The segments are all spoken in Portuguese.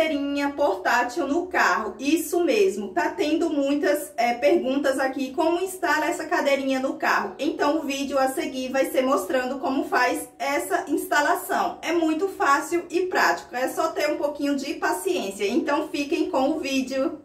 cadeirinha portátil no carro. Isso mesmo, tá tendo muitas é, perguntas aqui, como instala essa cadeirinha no carro. Então o vídeo a seguir vai ser mostrando como faz essa instalação. É muito fácil e prático, é só ter um pouquinho de paciência. Então fiquem com o vídeo.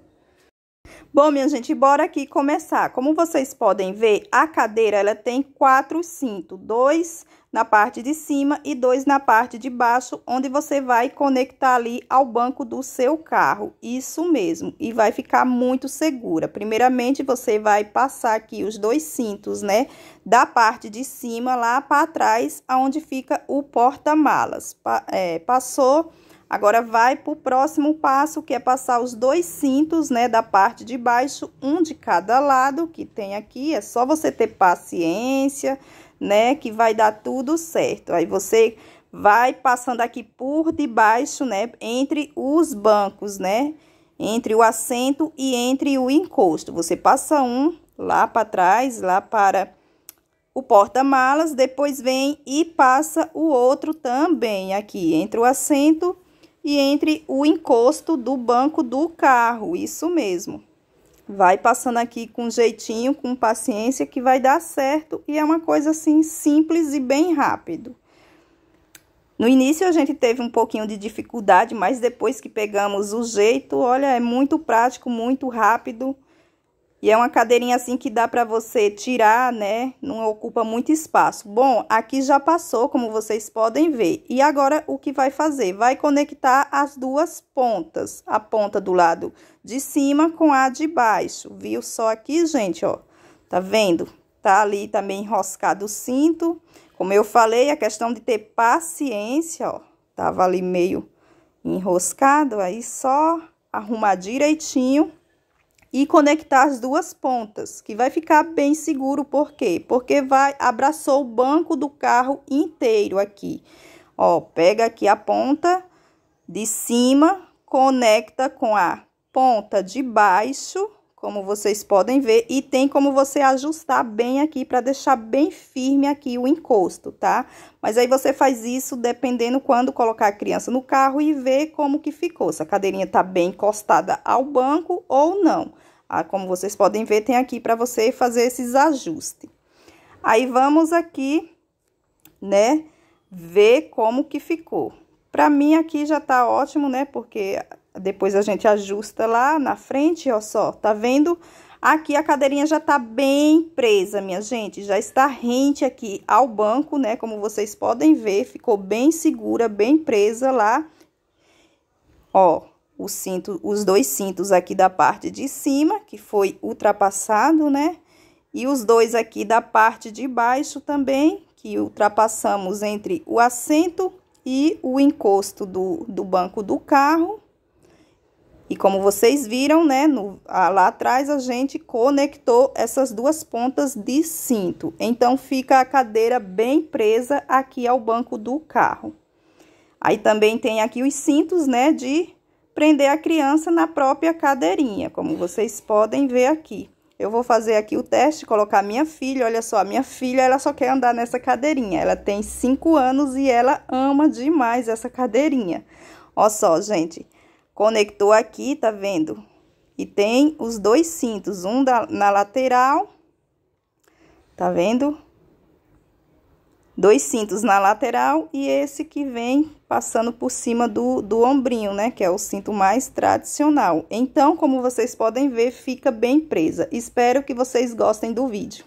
Bom, minha gente, bora aqui começar. Como vocês podem ver, a cadeira ela tem quatro cintos, dois na parte de cima e dois na parte de baixo, onde você vai conectar ali ao banco do seu carro. Isso mesmo, e vai ficar muito segura. Primeiramente, você vai passar aqui os dois cintos, né, da parte de cima lá para trás, aonde fica o porta-malas. É, passou, agora vai para o próximo passo, que é passar os dois cintos, né, da parte de baixo, um de cada lado, que tem aqui. É só você ter paciência né? Que vai dar tudo certo. Aí você vai passando aqui por debaixo, né? Entre os bancos, né? Entre o assento e entre o encosto. Você passa um lá para trás, lá para o porta-malas, depois vem e passa o outro também aqui, entre o assento e entre o encosto do banco do carro, isso mesmo. Vai passando aqui com jeitinho, com paciência, que vai dar certo e é uma coisa assim simples e bem rápido. No início a gente teve um pouquinho de dificuldade, mas depois que pegamos o jeito, olha, é muito prático, muito rápido e é uma cadeirinha assim que dá para você tirar, né? Não ocupa muito espaço. Bom, aqui já passou, como vocês podem ver. E agora o que vai fazer? Vai conectar as duas pontas, a ponta do lado de cima com a de baixo. Viu só aqui, gente, ó. Tá vendo? Tá ali também enroscado o cinto. Como eu falei, a questão de ter paciência, ó. Tava ali meio enroscado, aí só arrumar direitinho e conectar as duas pontas, que vai ficar bem seguro, por quê? Porque vai abraçou o banco do carro inteiro aqui. Ó, pega aqui a ponta de cima, conecta com a ponta de baixo, como vocês podem ver, e tem como você ajustar bem aqui para deixar bem firme aqui o encosto, tá? Mas aí você faz isso dependendo quando colocar a criança no carro e ver como que ficou, se a cadeirinha tá bem encostada ao banco ou não. Ah, como vocês podem ver, tem aqui para você fazer esses ajustes. Aí, vamos aqui, né, ver como que ficou. Pra mim, aqui já tá ótimo, né, porque depois a gente ajusta lá na frente, ó só, tá vendo? Aqui a cadeirinha já tá bem presa, minha gente, já está rente aqui ao banco, né, como vocês podem ver, ficou bem segura, bem presa lá, ó, o cinto, os dois cintos aqui da parte de cima, que foi ultrapassado, né? E os dois aqui da parte de baixo também, que ultrapassamos entre o assento e o encosto do, do banco do carro. E como vocês viram, né, no, lá atrás a gente conectou essas duas pontas de cinto. Então, fica a cadeira bem presa aqui ao banco do carro. Aí também tem aqui os cintos, né, de prender a criança na própria cadeirinha, como vocês podem ver aqui. Eu vou fazer aqui o teste, colocar minha filha, olha só, minha filha, ela só quer andar nessa cadeirinha. Ela tem 5 anos e ela ama demais essa cadeirinha. Olha só, gente, conectou aqui, tá vendo? E tem os dois cintos, um da, na lateral, tá vendo? dois cintos na lateral e esse que vem passando por cima do, do ombrinho, né? Que é o cinto mais tradicional. Então, como vocês podem ver, fica bem presa. Espero que vocês gostem do vídeo.